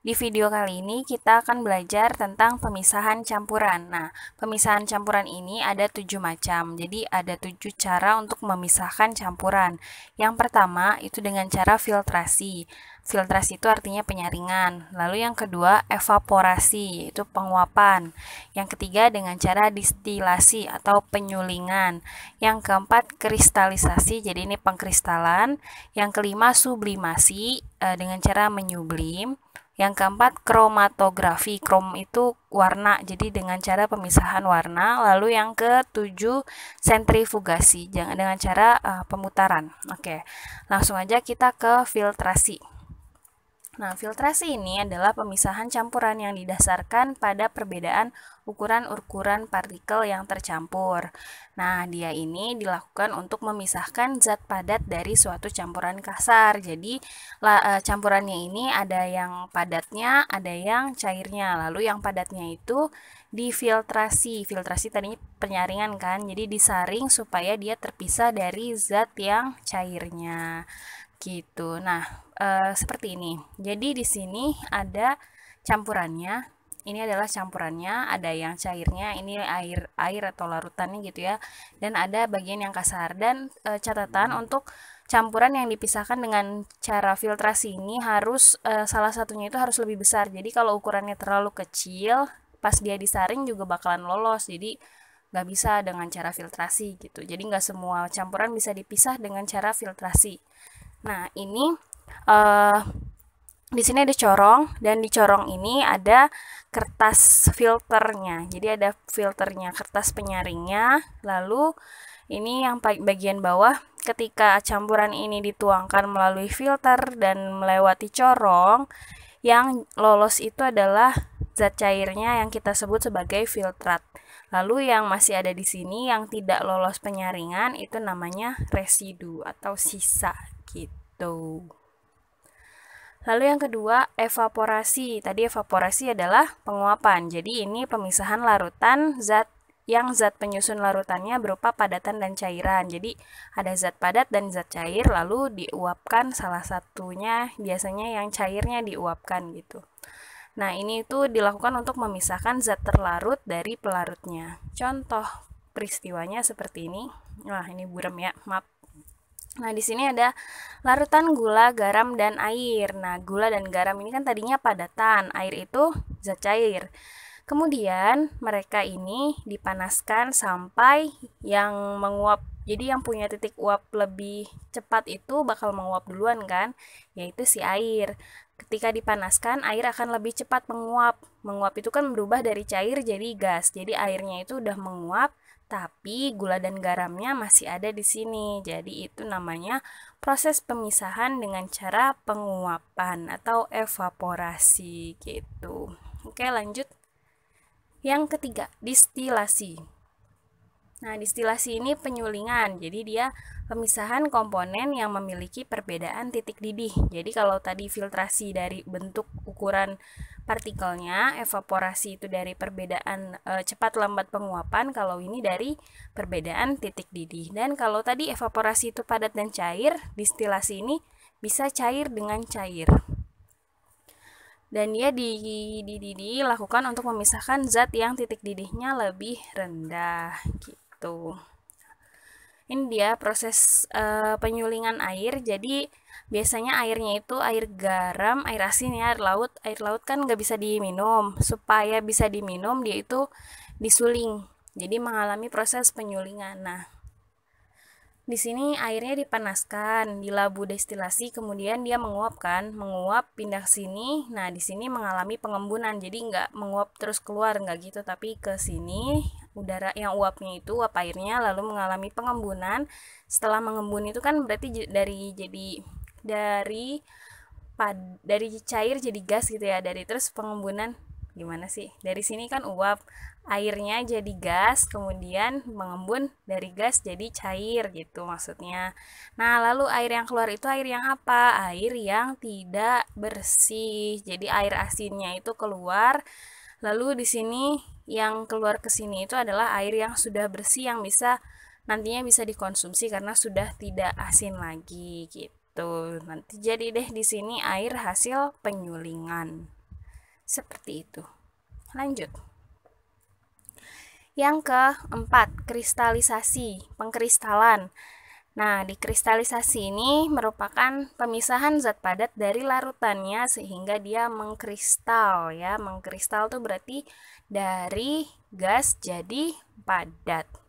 Di video kali ini kita akan belajar tentang pemisahan campuran. Nah, pemisahan campuran ini ada tujuh macam. Jadi ada tujuh cara untuk memisahkan campuran. Yang pertama itu dengan cara filtrasi. Filtrasi itu artinya penyaringan. Lalu yang kedua evaporasi, yaitu penguapan. Yang ketiga dengan cara distilasi atau penyulingan. Yang keempat kristalisasi, jadi ini pengkristalan. Yang kelima sublimasi eh, dengan cara menyublim. Yang keempat, kromatografi. Krom itu warna, jadi dengan cara pemisahan warna. Lalu yang ketujuh, sentrifugasi, jangan dengan cara uh, pemutaran. Oke, langsung aja kita ke filtrasi. Nah, filtrasi ini adalah pemisahan campuran yang didasarkan pada perbedaan ukuran-ukuran partikel yang tercampur. Nah, dia ini dilakukan untuk memisahkan zat padat dari suatu campuran kasar. Jadi, eh, campurannya ini ada yang padatnya, ada yang cairnya. Lalu yang padatnya itu difiltrasi. Filtrasi tadi penyaringan kan. Jadi disaring supaya dia terpisah dari zat yang cairnya gitu. Nah, e, seperti ini. Jadi di sini ada campurannya. Ini adalah campurannya, ada yang cairnya, ini air air atau larutannya gitu ya. Dan ada bagian yang kasar dan e, catatan untuk campuran yang dipisahkan dengan cara filtrasi ini harus e, salah satunya itu harus lebih besar. Jadi kalau ukurannya terlalu kecil, pas dia disaring juga bakalan lolos. Jadi nggak bisa dengan cara filtrasi gitu. Jadi nggak semua campuran bisa dipisah dengan cara filtrasi. Nah, ini uh, di sini ada corong dan di corong ini ada kertas filternya. Jadi ada filternya, kertas penyaringnya. Lalu ini yang bagian bawah ketika campuran ini dituangkan melalui filter dan melewati corong, yang lolos itu adalah zat cairnya yang kita sebut sebagai filtrat. Lalu yang masih ada di sini yang tidak lolos penyaringan itu namanya residu atau sisa gitu. Lalu yang kedua, evaporasi. Tadi evaporasi adalah penguapan. Jadi ini pemisahan larutan zat yang zat penyusun larutannya berupa padatan dan cairan. Jadi ada zat padat dan zat cair lalu diuapkan salah satunya biasanya yang cairnya diuapkan gitu. Nah, ini itu dilakukan untuk memisahkan zat terlarut dari pelarutnya. Contoh peristiwanya seperti ini. Wah, ini buram ya, maaf. Nah, di sini ada larutan gula, garam, dan air. Nah, gula dan garam ini kan tadinya padatan, air itu zat cair. Kemudian mereka ini dipanaskan sampai yang menguap. Jadi yang punya titik uap lebih cepat itu bakal menguap duluan kan, yaitu si air. Ketika dipanaskan, air akan lebih cepat menguap. Menguap itu kan berubah dari cair jadi gas. Jadi airnya itu udah menguap, tapi gula dan garamnya masih ada di sini. Jadi itu namanya proses pemisahan dengan cara penguapan atau evaporasi gitu. Oke, lanjut. Yang ketiga, distilasi. Nah, distilasi ini penyulingan. Jadi dia pemisahan komponen yang memiliki perbedaan titik didih. Jadi kalau tadi filtrasi dari bentuk ukuran partikelnya, evaporasi itu dari perbedaan e, cepat lambat penguapan, kalau ini dari perbedaan titik didih. Dan kalau tadi evaporasi itu padat dan cair, distilasi ini bisa cair dengan cair. Dan dia ya, dididih di, dilakukan untuk memisahkan zat yang titik didihnya lebih rendah gitu. Ini dia proses e, penyulingan air. Jadi biasanya airnya itu air garam air asin ya air laut air laut kan nggak bisa diminum supaya bisa diminum dia itu disuling jadi mengalami proses penyulingan nah di sini airnya dipanaskan di labu destilasi kemudian dia menguapkan, menguap pindah sini nah di sini mengalami pengembunan jadi nggak menguap terus keluar nggak gitu tapi ke sini udara yang uapnya itu uap airnya lalu mengalami pengembunan setelah mengembun itu kan berarti dari jadi dari pad dari cair jadi gas gitu ya dari terus pengembunan gimana sih dari sini kan uap airnya jadi gas kemudian mengembun dari gas jadi cair gitu maksudnya nah lalu air yang keluar itu air yang apa air yang tidak bersih jadi air asinnya itu keluar lalu di sini yang keluar ke sini itu adalah air yang sudah bersih yang bisa nantinya bisa dikonsumsi karena sudah tidak asin lagi gitu gitu. Nanti jadi deh di sini air hasil penyulingan. Seperti itu. Lanjut. Yang keempat, kristalisasi, pengkristalan. Nah, di kristalisasi ini merupakan pemisahan zat padat dari larutannya sehingga dia mengkristal ya. Mengkristal itu berarti dari gas jadi padat.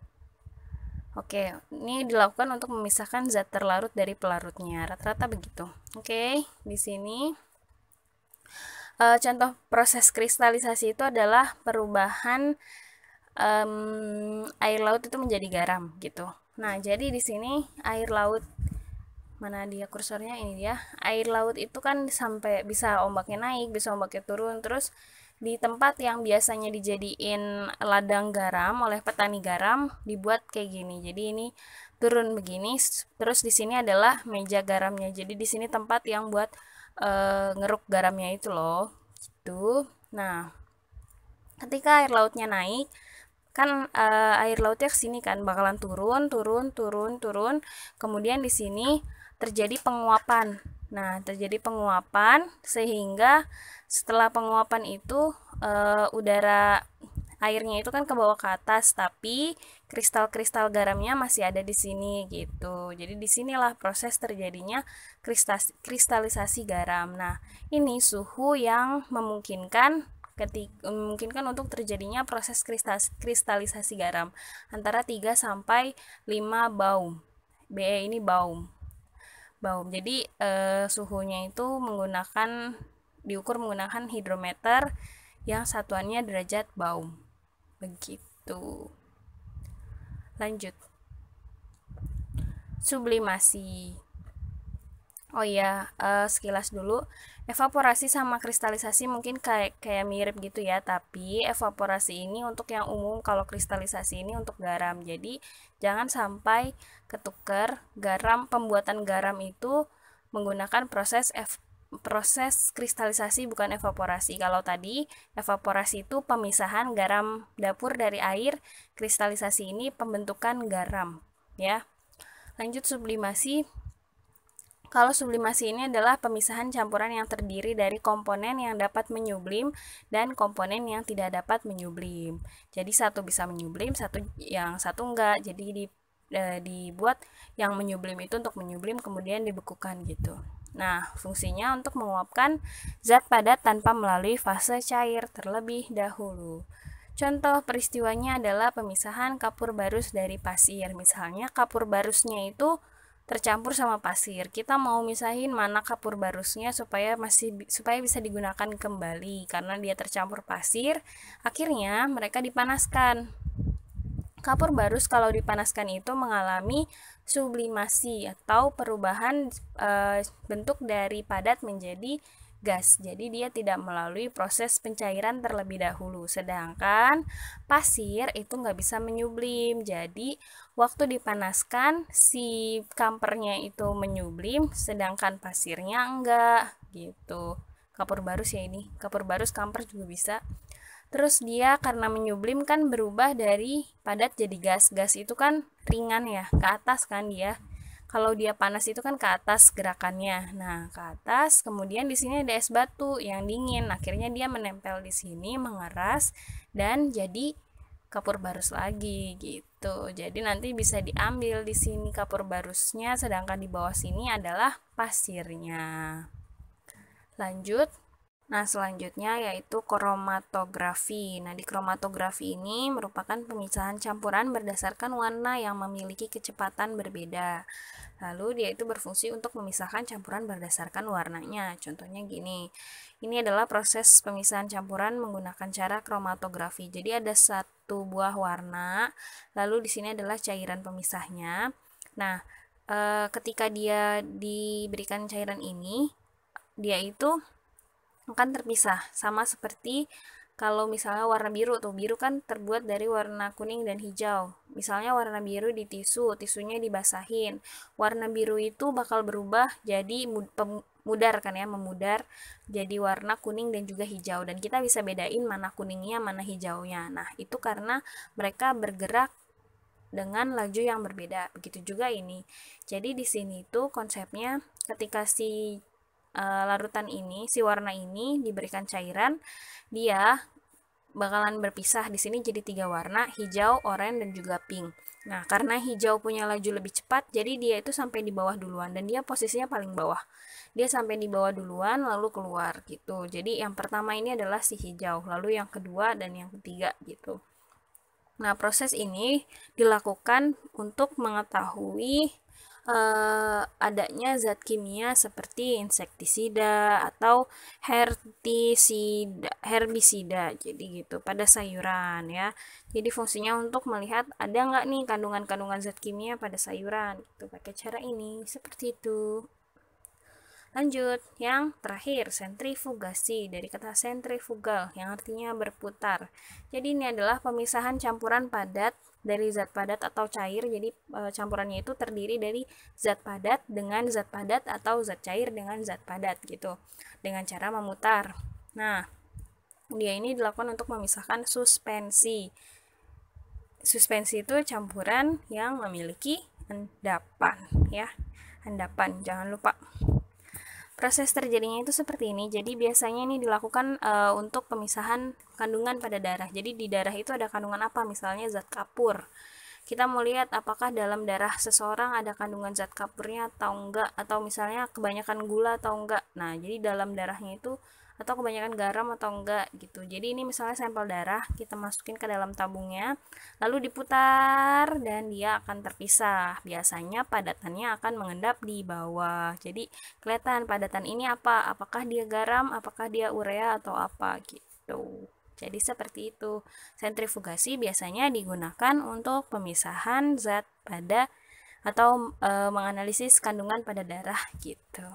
Oke, ini dilakukan untuk memisahkan zat terlarut dari pelarutnya. Rata-rata begitu. Oke, di sini e, contoh proses kristalisasi itu adalah perubahan e, air laut itu menjadi garam gitu. Nah, jadi di sini air laut mana dia kursornya ini dia. Air laut itu kan sampai bisa ombaknya naik, bisa ombaknya turun, terus di tempat yang biasanya dijadiin ladang garam oleh petani garam dibuat kayak gini. Jadi ini turun begini, terus di sini adalah meja garamnya. Jadi di sini tempat yang buat e, ngeruk garamnya itu loh. Gitu. Nah, ketika air lautnya naik, kan e, air lautnya ke sini kan bakalan turun, turun, turun, turun. Kemudian di sini terjadi penguapan. Nah, terjadi penguapan sehingga setelah penguapan itu e, udara airnya itu kan ke bawah ke atas, tapi kristal-kristal garamnya masih ada di sini gitu. Jadi disinilah proses terjadinya kristalisasi garam. Nah, ini suhu yang memungkinkan ketika memungkinkan untuk terjadinya proses kristalisasi garam antara 3 sampai 5 baum. BE ini baum baum. Jadi eh, suhunya itu menggunakan diukur menggunakan hidrometer yang satuannya derajat baum. Begitu. Lanjut. Sublimasi Oh iya, uh, sekilas dulu. Evaporasi sama kristalisasi mungkin kayak kayak mirip gitu ya, tapi evaporasi ini untuk yang umum, kalau kristalisasi ini untuk garam. Jadi, jangan sampai ketuker garam pembuatan garam itu menggunakan proses ev proses kristalisasi bukan evaporasi. Kalau tadi evaporasi itu pemisahan garam dapur dari air, kristalisasi ini pembentukan garam, ya. Lanjut sublimasi kalau sublimasi ini adalah pemisahan campuran yang terdiri dari komponen yang dapat menyublim dan komponen yang tidak dapat menyublim. Jadi satu bisa menyublim, satu yang satu enggak. Jadi di, e, dibuat yang menyublim itu untuk menyublim kemudian dibekukan gitu. Nah, fungsinya untuk menguapkan zat padat tanpa melalui fase cair terlebih dahulu. Contoh peristiwanya adalah pemisahan kapur barus dari pasir. Misalnya kapur barusnya itu tercampur sama pasir. Kita mau misahin mana kapur barusnya supaya masih supaya bisa digunakan kembali karena dia tercampur pasir. Akhirnya mereka dipanaskan. Kapur barus kalau dipanaskan itu mengalami sublimasi atau perubahan e, bentuk dari padat menjadi gas. Jadi dia tidak melalui proses pencairan terlebih dahulu. Sedangkan pasir itu nggak bisa menyublim. Jadi waktu dipanaskan si kampernya itu menyublim, sedangkan pasirnya enggak gitu. Kapur barus ya ini. Kapur barus kamper juga bisa. Terus dia karena menyublim kan berubah dari padat jadi gas. Gas itu kan ringan ya, ke atas kan dia kalau dia panas itu kan ke atas gerakannya. Nah, ke atas, kemudian di sini ada es batu yang dingin. Akhirnya dia menempel di sini, mengeras dan jadi kapur barus lagi gitu. Jadi nanti bisa diambil di sini kapur barusnya sedangkan di bawah sini adalah pasirnya. Lanjut Nah, selanjutnya yaitu kromatografi. Nah, di kromatografi ini merupakan pemisahan campuran berdasarkan warna yang memiliki kecepatan berbeda. Lalu, dia itu berfungsi untuk memisahkan campuran berdasarkan warnanya. Contohnya gini. Ini adalah proses pemisahan campuran menggunakan cara kromatografi. Jadi, ada satu buah warna, lalu di sini adalah cairan pemisahnya. Nah, eh, ketika dia diberikan cairan ini, dia itu kan terpisah. Sama seperti kalau misalnya warna biru tuh biru kan terbuat dari warna kuning dan hijau misalnya warna biru di tisu tisunya dibasahin warna biru itu bakal berubah jadi memudar kan ya memudar jadi warna kuning dan juga hijau dan kita bisa bedain mana kuningnya mana hijaunya nah itu karena mereka bergerak dengan laju yang berbeda begitu juga ini jadi di sini itu konsepnya ketika si Eh, larutan ini, si warna ini diberikan cairan, dia bakalan berpisah di sini jadi tiga warna hijau, oranye dan juga pink. Nah, karena hijau punya laju lebih cepat, jadi dia itu sampai di bawah duluan dan dia posisinya paling bawah. Dia sampai di bawah duluan lalu keluar gitu. Jadi yang pertama ini adalah si hijau, lalu yang kedua dan yang ketiga gitu. Nah, proses ini dilakukan untuk mengetahui uh, adanya zat kimia seperti insektisida atau herbisida, herbisida jadi gitu pada sayuran ya jadi fungsinya untuk melihat ada nggak nih kandungan-kandungan zat kimia pada sayuran itu pakai cara ini seperti itu Lanjut, yang terakhir sentrifugasi dari kata sentrifugal yang artinya berputar. Jadi ini adalah pemisahan campuran padat dari zat padat atau cair. Jadi e, campurannya itu terdiri dari zat padat dengan zat padat atau zat cair dengan zat padat gitu. Dengan cara memutar. Nah, dia ini dilakukan untuk memisahkan suspensi. Suspensi itu campuran yang memiliki endapan ya. Endapan, jangan lupa. Proses terjadinya itu seperti ini. Jadi biasanya ini dilakukan uh, untuk pemisahan kandungan pada darah. Jadi di darah itu ada kandungan apa? Misalnya zat kapur. Kita mau lihat apakah dalam darah seseorang ada kandungan zat kapurnya atau enggak atau misalnya kebanyakan gula atau enggak. Nah, jadi dalam darahnya itu atau kebanyakan garam atau enggak gitu jadi ini misalnya sampel darah kita masukin ke dalam tabungnya lalu diputar dan dia akan terpisah biasanya padatannya akan mengendap di bawah jadi kelihatan padatan ini apa apakah dia garam apakah dia urea atau apa gitu jadi seperti itu. Sentrifugasi biasanya digunakan untuk pemisahan zat pada atau e, menganalisis kandungan pada darah gitu.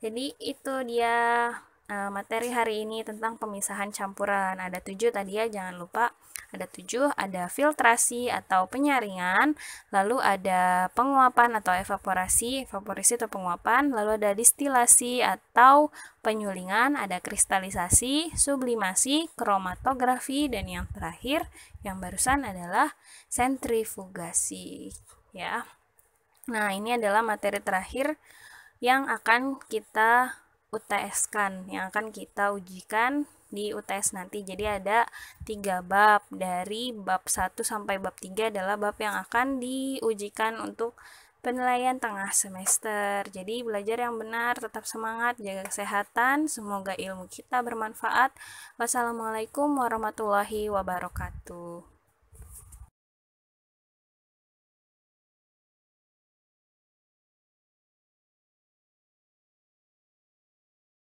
Jadi itu dia Eh, materi hari ini tentang pemisahan campuran. Ada tujuh tadi ya, jangan lupa. Ada tujuh, ada filtrasi atau penyaringan, lalu ada penguapan atau evaporasi, evaporasi atau penguapan, lalu ada distilasi atau penyulingan, ada kristalisasi, sublimasi, kromatografi, dan yang terakhir, yang barusan adalah sentrifugasi. Ya. Nah, ini adalah materi terakhir yang akan kita UTS kan yang akan kita ujikan di UTS nanti. Jadi ada tiga bab dari bab 1 sampai bab 3 adalah bab yang akan diujikan untuk penilaian tengah semester. Jadi belajar yang benar, tetap semangat, jaga kesehatan. Semoga ilmu kita bermanfaat. Wassalamualaikum warahmatullahi wabarakatuh.